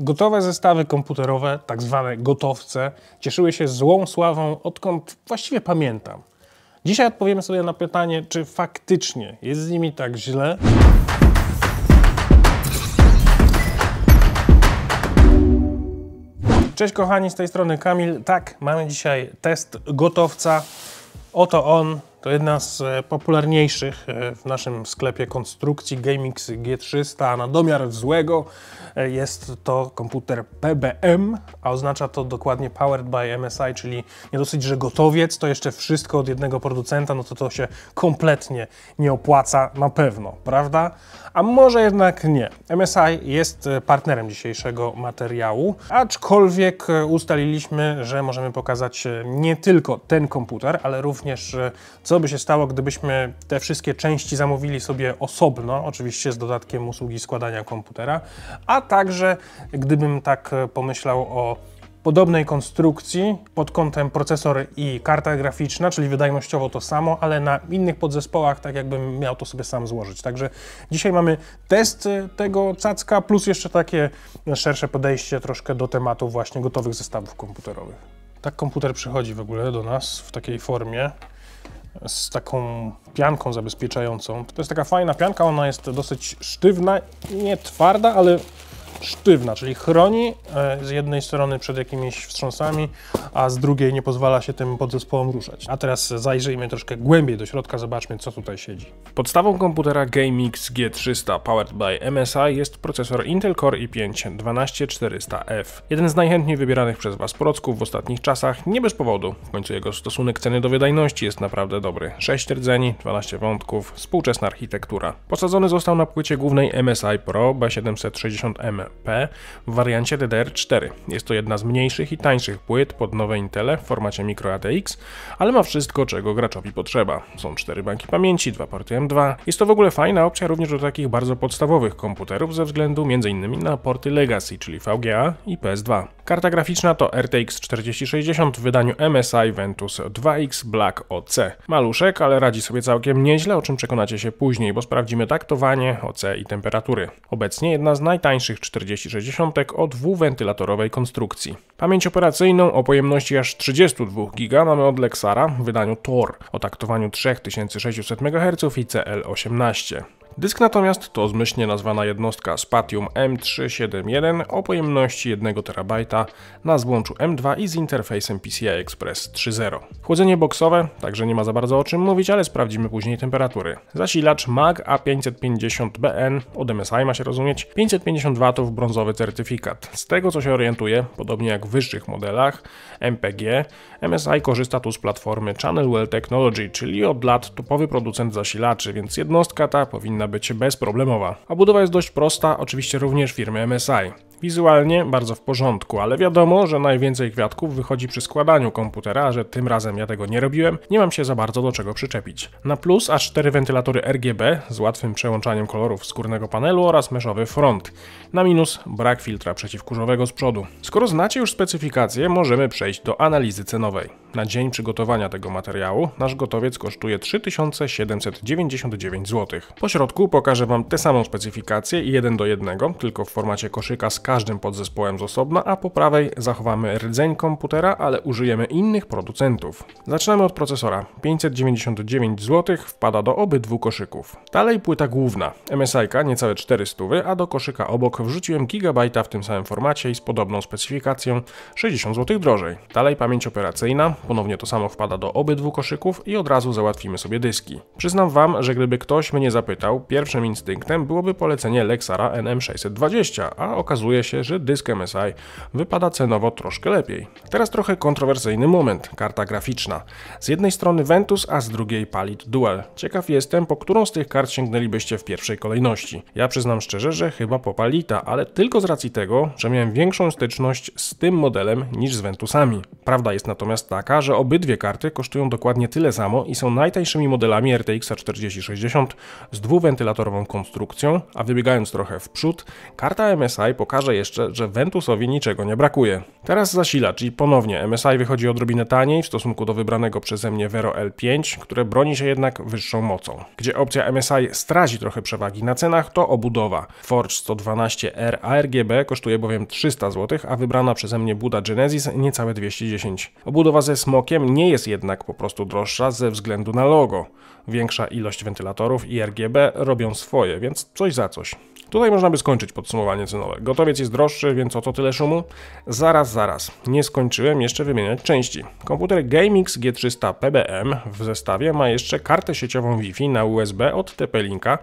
Gotowe zestawy komputerowe, tak zwane gotowce, cieszyły się złą sławą, odkąd właściwie pamiętam. Dzisiaj odpowiemy sobie na pytanie, czy faktycznie jest z nimi tak źle. Cześć kochani, z tej strony Kamil. Tak, mamy dzisiaj test gotowca. Oto on, to jedna z e, popularniejszych e, w naszym sklepie konstrukcji Gaming G300, a na domiar złego e, jest to komputer PBM, a oznacza to dokładnie Powered by MSI, czyli nie dosyć, że gotowiec, to jeszcze wszystko od jednego producenta, no to to się kompletnie nie opłaca na pewno, prawda? A może jednak nie. MSI jest partnerem dzisiejszego materiału, aczkolwiek ustaliliśmy, że możemy pokazać nie tylko ten komputer, ale również co co by się stało, gdybyśmy te wszystkie części zamówili sobie osobno, oczywiście z dodatkiem usługi składania komputera, a także gdybym tak e, pomyślał o podobnej konstrukcji pod kątem procesor i karta graficzna, czyli wydajnościowo to samo, ale na innych podzespołach, tak jakbym miał to sobie sam złożyć. Także dzisiaj mamy test e, tego cacka, plus jeszcze takie szersze podejście troszkę do tematu właśnie gotowych zestawów komputerowych. Tak komputer przychodzi w ogóle do nas w takiej formie z taką pianką zabezpieczającą. To jest taka fajna pianka, ona jest dosyć sztywna, nie twarda, ale sztywna, czyli chroni e, z jednej strony przed jakimiś wstrząsami, a z drugiej nie pozwala się tym podzespołom ruszać. A teraz zajrzyjmy troszkę głębiej do środka, zobaczmy co tutaj siedzi. Podstawą komputera GameX G300 powered by MSI jest procesor Intel Core i5 12400F. Jeden z najchętniej wybieranych przez Was procków w ostatnich czasach, nie bez powodu. W końcu jego stosunek ceny do wydajności jest naprawdę dobry. 6 rdzeni, 12 wątków, współczesna architektura. Posadzony został na płycie głównej MSI Pro B760M MP w wariancie DDR4. Jest to jedna z mniejszych i tańszych płyt pod nowe Intele w formacie microATX, ale ma wszystko, czego graczowi potrzeba. Są cztery banki pamięci, dwa porty M2. Jest to w ogóle fajna opcja również do takich bardzo podstawowych komputerów ze względu m.in. na porty Legacy, czyli VGA i PS2. Karta graficzna to RTX 4060 w wydaniu MSI Ventus 2X Black OC. Maluszek, ale radzi sobie całkiem nieźle, o czym przekonacie się później, bo sprawdzimy taktowanie, OC i temperatury. Obecnie jedna z najtańszych 4060 o dwuwentylatorowej konstrukcji. Pamięć operacyjną o pojemności aż 32 GB mamy od Lexara w wydaniu TOR o taktowaniu 3600 MHz i CL18. Dysk natomiast to zmyślnie nazwana jednostka Spatium M371 o pojemności 1 TB na złączu M2 i z interfejsem PCI Express 3.0. Chłodzenie boksowe, także nie ma za bardzo o czym mówić, ale sprawdzimy później temperatury. Zasilacz MAG A550BN od MSI ma się rozumieć, 550 W brązowy certyfikat. Z tego co się orientuję, podobnie jak w wyższych modelach MPG, MSI korzysta tu z platformy Channel Well Technology, czyli od lat topowy producent zasilaczy, więc jednostka ta powinna powinna być bezproblemowa. A budowa jest dość prosta, oczywiście również firmy MSI. Wizualnie bardzo w porządku, ale wiadomo, że najwięcej kwiatków wychodzi przy składaniu komputera, a że tym razem ja tego nie robiłem, nie mam się za bardzo do czego przyczepić. Na plus aż 4 wentylatory RGB z łatwym przełączaniem kolorów skórnego panelu oraz meszowy front. Na minus brak filtra przeciwkurzowego z przodu. Skoro znacie już specyfikację, możemy przejść do analizy cenowej na dzień przygotowania tego materiału nasz gotowiec kosztuje 3799 zł. Po środku pokażę Wam tę samą specyfikację 1 do 1, tylko w formacie koszyka z każdym podzespołem z osobna, a po prawej zachowamy rdzeń komputera, ale użyjemy innych producentów. Zaczynamy od procesora. 599 zł wpada do obydwu koszyków. Dalej płyta główna. MSI-ka niecałe 400, a do koszyka obok wrzuciłem gigabajta w tym samym formacie i z podobną specyfikacją 60 zł drożej. Dalej pamięć operacyjna Ponownie to samo wpada do obydwu koszyków i od razu załatwimy sobie dyski. Przyznam wam, że gdyby ktoś mnie zapytał, pierwszym instynktem byłoby polecenie Lexara NM620, a okazuje się, że dysk MSI wypada cenowo troszkę lepiej. Teraz trochę kontrowersyjny moment, karta graficzna. Z jednej strony Ventus, a z drugiej Palit Dual. Ciekaw jestem, po którą z tych kart sięgnęlibyście w pierwszej kolejności. Ja przyznam szczerze, że chyba po Palita, ale tylko z racji tego, że miałem większą styczność z tym modelem niż z Ventusami. Prawda jest natomiast taka, że obydwie karty kosztują dokładnie tyle samo i są najtańszymi modelami RTX 4060 z dwuwentylatorową konstrukcją, a wybiegając trochę w przód, karta MSI pokaże jeszcze, że Ventusowi niczego nie brakuje. Teraz zasilacz i ponownie MSI wychodzi odrobinę taniej w stosunku do wybranego przeze mnie Vero L5, które broni się jednak wyższą mocą. Gdzie opcja MSI straci trochę przewagi na cenach, to obudowa. Forge 112R ARGB kosztuje bowiem 300 zł, a wybrana przeze mnie Buda Genesis niecałe 210. Obudowa ze smokiem nie jest jednak po prostu droższa ze względu na logo. Większa ilość wentylatorów i RGB robią swoje, więc coś za coś. Tutaj można by skończyć podsumowanie cenowe. Gotowiec jest droższy, więc oto tyle szumu. Zaraz, zaraz. Nie skończyłem jeszcze wymieniać części. Komputer GameX G300 PBM w zestawie ma jeszcze kartę sieciową Wi-Fi na USB od TP-Linka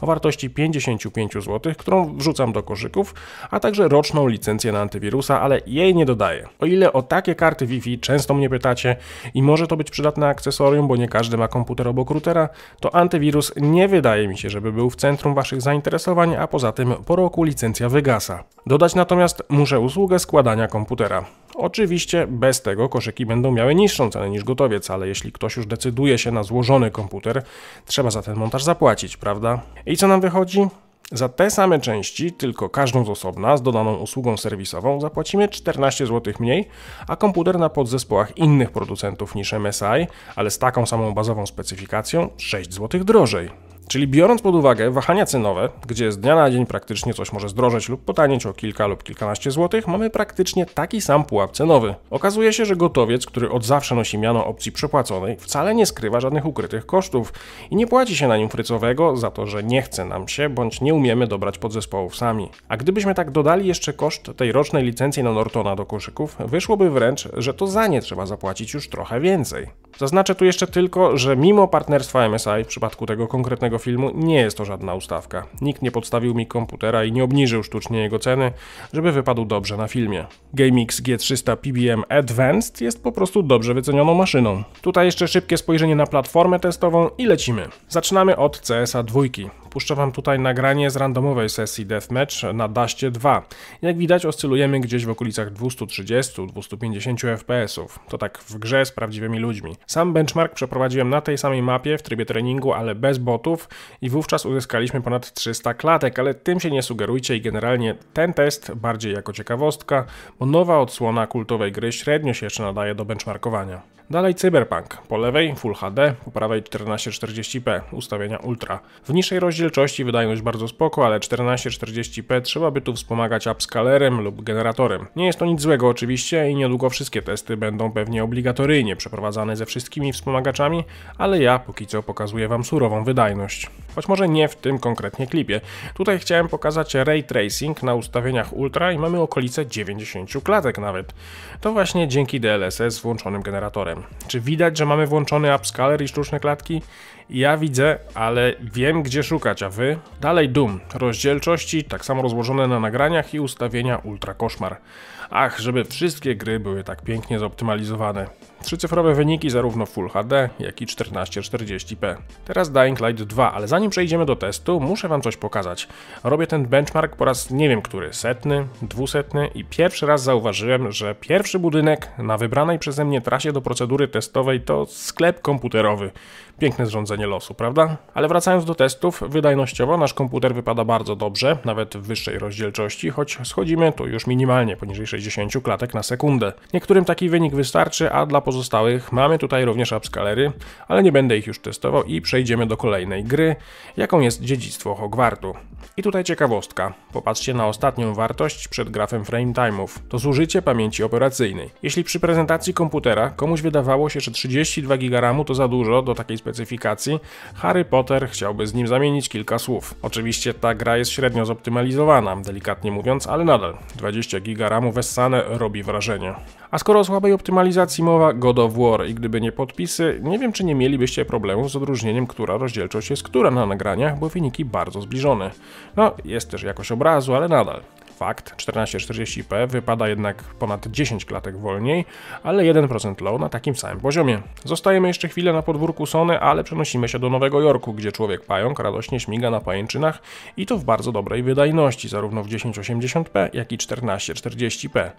o wartości 55 zł, którą wrzucam do koszyków, a także roczną licencję na antywirusa, ale jej nie dodaję. O ile o takie karty Wi-Fi często mnie pytacie i może to być przydatne akcesorium, bo nie każdy ma komputer obok routera, to antywirus nie wydaje mi się, żeby był w centrum Waszych zainteresowań, a poza tym po roku licencja wygasa. Dodać natomiast muszę usługę składania komputera. Oczywiście bez tego koszyki będą miały niższą cenę niż gotowiec, ale jeśli ktoś już decyduje się na złożony komputer, trzeba za ten montaż zapłacić, prawda? I co nam wychodzi? Za te same części, tylko każdą z osobna, z dodaną usługą serwisową, zapłacimy 14 zł mniej, a komputer na podzespołach innych producentów niż MSI, ale z taką samą bazową specyfikacją, 6 zł drożej. Czyli biorąc pod uwagę wahania cenowe, gdzie z dnia na dzień praktycznie coś może zdrożeć lub potanieć o kilka lub kilkanaście złotych, mamy praktycznie taki sam pułap cenowy. Okazuje się, że gotowiec, który od zawsze nosi miano opcji przepłaconej, wcale nie skrywa żadnych ukrytych kosztów i nie płaci się na nim frycowego za to, że nie chce nam się bądź nie umiemy dobrać podzespołów sami. A gdybyśmy tak dodali jeszcze koszt tej rocznej licencji na Nortona do koszyków, wyszłoby wręcz, że to za nie trzeba zapłacić już trochę więcej. Zaznaczę tu jeszcze tylko, że mimo partnerstwa MSI w przypadku tego konkretnego filmu nie jest to żadna ustawka. Nikt nie podstawił mi komputera i nie obniżył sztucznie jego ceny, żeby wypadł dobrze na filmie. GameX G300 PBM Advanced jest po prostu dobrze wycenioną maszyną. Tutaj jeszcze szybkie spojrzenie na platformę testową i lecimy. Zaczynamy od CSA 2. Puszczę wam tutaj nagranie z randomowej sesji Deathmatch na Daście 2. Jak widać oscylujemy gdzieś w okolicach 230-250 fps. To tak w grze z prawdziwymi ludźmi. Sam benchmark przeprowadziłem na tej samej mapie w trybie treningu, ale bez botów i wówczas uzyskaliśmy ponad 300 klatek, ale tym się nie sugerujcie i generalnie ten test bardziej jako ciekawostka, bo nowa odsłona kultowej gry średnio się jeszcze nadaje do benchmarkowania. Dalej Cyberpunk, po lewej Full HD, po prawej 1440p, ustawienia Ultra. W niższej rozdzielczości wydajność bardzo spoko, ale 1440p trzeba by tu wspomagać upscalerem lub generatorem. Nie jest to nic złego oczywiście i niedługo wszystkie testy będą pewnie obligatoryjnie przeprowadzane ze wszystkimi wspomagaczami, ale ja póki co pokazuję Wam surową wydajność. Choć może nie w tym konkretnie klipie. Tutaj chciałem pokazać ray tracing na ustawieniach Ultra i mamy okolice 90 klatek nawet. To właśnie dzięki DLSS z włączonym generatorem. Czy widać, że mamy włączony upscaler i sztuczne klatki? Ja widzę, ale wiem gdzie szukać, a wy? Dalej Doom, rozdzielczości, tak samo rozłożone na nagraniach i ustawienia ultra koszmar. Ach, żeby wszystkie gry były tak pięknie zoptymalizowane. Trzycyfrowe wyniki zarówno Full HD, jak i 1440p. Teraz Dying Light 2, ale zanim przejdziemy do testu, muszę wam coś pokazać. Robię ten benchmark po raz nie wiem który, setny, dwusetny i pierwszy raz zauważyłem, że pierwszy budynek na wybranej przeze mnie trasie do procedury testowej to sklep komputerowy. Piękne zrządzenie losu, prawda? Ale wracając do testów, wydajnościowo nasz komputer wypada bardzo dobrze, nawet w wyższej rozdzielczości, choć schodzimy tu już minimalnie poniżej 60 klatek na sekundę. Niektórym taki wynik wystarczy, a dla pozostałych mamy tutaj również upscalery, ale nie będę ich już testował i przejdziemy do kolejnej gry, jaką jest Dziedzictwo Hogwartu. I tutaj ciekawostka. Popatrzcie na ostatnią wartość przed grafem frame time'ów. To zużycie pamięci operacyjnej. Jeśli przy prezentacji komputera komuś wydawało się, że 32 GB to za dużo do takiej specyfikacji, Harry Potter chciałby z nim zamienić kilka słów. Oczywiście ta gra jest średnio zoptymalizowana, delikatnie mówiąc, ale nadal 20 GB wessane robi wrażenie. A skoro o słabej optymalizacji mowa, God of War i gdyby nie podpisy, nie wiem czy nie mielibyście problemu z odróżnieniem, która rozdzielczość jest która na nagraniach, bo wyniki bardzo zbliżone. No, jest też jakość obrazu, ale nadal. Fakt, 1440p wypada jednak ponad 10 klatek wolniej, ale 1% low na takim samym poziomie. Zostajemy jeszcze chwilę na podwórku Sony, ale przenosimy się do Nowego Jorku, gdzie człowiek pająk radośnie śmiga na pajęczynach i to w bardzo dobrej wydajności, zarówno w 1080p, jak i 1440p.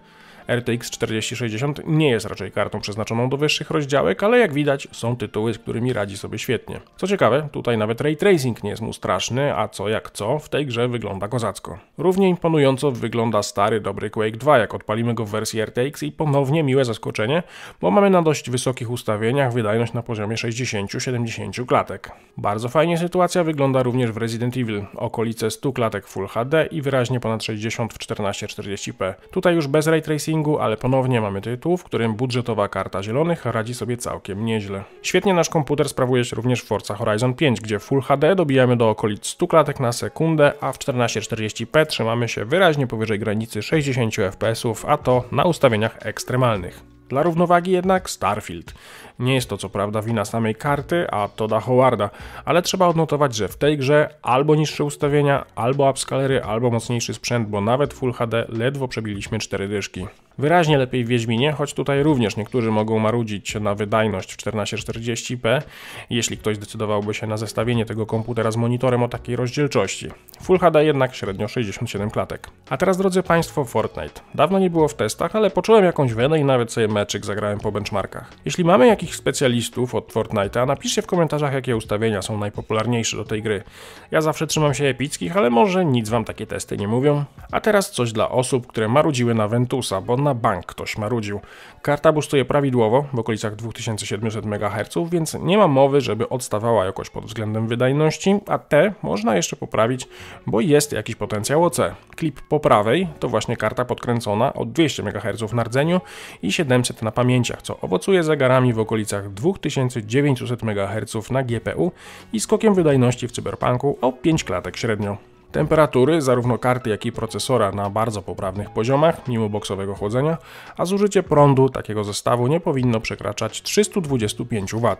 RTX 4060 nie jest raczej kartą przeznaczoną do wyższych rozdziałek, ale jak widać są tytuły, z którymi radzi sobie świetnie. Co ciekawe, tutaj nawet ray tracing nie jest mu straszny, a co jak co, w tej grze wygląda kozacko. Równie imponująco wygląda stary dobry Quake 2, jak odpalimy go w wersji RTX i ponownie miłe zaskoczenie, bo mamy na dość wysokich ustawieniach wydajność na poziomie 60-70 klatek. Bardzo fajnie sytuacja wygląda również w Resident Evil, okolice 100 klatek Full HD i wyraźnie ponad 60 w 1440p. Tutaj już bez ray tracingu rankingu, ale ponownie mamy tytuł, w którym budżetowa karta zielonych radzi sobie całkiem nieźle. Świetnie nasz komputer sprawuje się również w Forza Horizon 5, gdzie w Full HD dobijamy do okolic 100 klatek na sekundę, a w 1440p trzymamy się wyraźnie powyżej granicy 60 fps, a to na ustawieniach ekstremalnych. Dla równowagi jednak Starfield. Nie jest to co prawda wina samej karty, a Toda Howarda, ale trzeba odnotować, że w tej grze albo niższe ustawienia, albo upscalery, albo mocniejszy sprzęt, bo nawet Full HD ledwo przebiliśmy 4 dyszki. Wyraźnie lepiej w Wiedźminie, choć tutaj również niektórzy mogą marudzić na wydajność w 1440p, jeśli ktoś decydowałby się na zestawienie tego komputera z monitorem o takiej rozdzielczości. Full HD jednak średnio 67 klatek. A teraz drodzy Państwo Fortnite. Dawno nie było w testach, ale poczułem jakąś wenę i nawet sobie meczyk zagrałem po benchmarkach. Jeśli mamy jakichś specjalistów od Fortnite'a, napiszcie w komentarzach jakie ustawienia są najpopularniejsze do tej gry. Ja zawsze trzymam się epickich, ale może nic Wam takie testy nie mówią. A teraz coś dla osób, które marudziły na Ventusa, bo na bank ktoś marudził. Karta bustuje prawidłowo, w okolicach 2700 MHz, więc nie ma mowy, żeby odstawała jakoś pod względem wydajności, a te można jeszcze poprawić, bo jest jakiś potencjał OC. Klip po po prawej to właśnie karta podkręcona od 200 MHz na rdzeniu i 700 na pamięciach, co owocuje zegarami w okolicach 2900 MHz na GPU i skokiem wydajności w cyberpunku o 5 klatek średnio. Temperatury zarówno karty jak i procesora na bardzo poprawnych poziomach, mimo boksowego chłodzenia, a zużycie prądu takiego zestawu nie powinno przekraczać 325 W.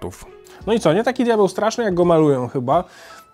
No i co, nie taki diabeł straszny jak go malują chyba.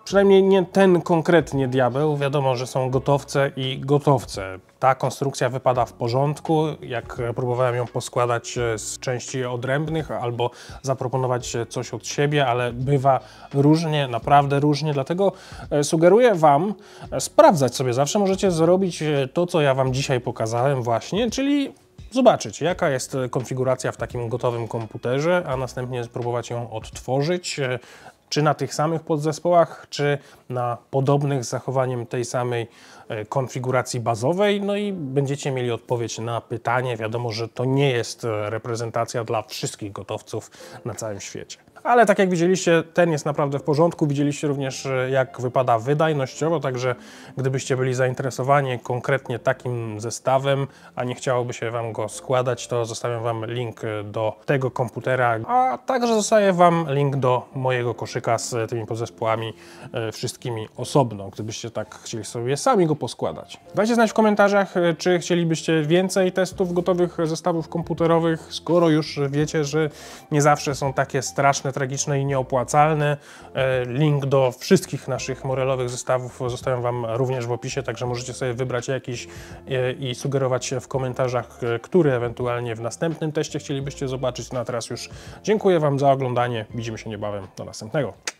Przynajmniej nie ten konkretnie diabeł. Wiadomo, że są gotowce i gotowce. Ta konstrukcja wypada w porządku. Jak próbowałem ją poskładać e, z części odrębnych albo zaproponować e, coś od siebie, ale bywa różnie, naprawdę różnie. Dlatego e, sugeruję Wam sprawdzać sobie. Zawsze możecie zrobić to, co ja Wam dzisiaj pokazałem właśnie, czyli zobaczyć, jaka jest konfiguracja w takim gotowym komputerze, a następnie spróbować ją odtworzyć, czy na tych samych podzespołach, czy na podobnych z zachowaniem tej samej E, konfiguracji bazowej, no i będziecie mieli odpowiedź na pytanie. Wiadomo, że to nie jest e, reprezentacja dla wszystkich gotowców na całym świecie. Ale tak jak widzieliście, ten jest naprawdę w porządku. Widzieliście również, e, jak wypada wydajnościowo, także gdybyście byli zainteresowani konkretnie takim zestawem, a nie chciałoby się Wam go składać, to zostawiam Wam link do tego komputera, a także zostawię Wam link do mojego koszyka z tymi podzespołami wszystkimi osobno, gdybyście tak chcieli sobie sami go poskładać. Dajcie znać w komentarzach, e, czy chcielibyście więcej testów gotowych zestawów komputerowych, skoro już wiecie, że nie zawsze są takie straszne, tragiczne i nieopłacalne. E, link do wszystkich naszych morelowych zestawów zostawiam Wam również w opisie, także możecie sobie wybrać jakiś e, i sugerować się w komentarzach, który ewentualnie w następnym teście chcielibyście zobaczyć. No a teraz już dziękuję Wam za oglądanie. Widzimy się niebawem. Do następnego.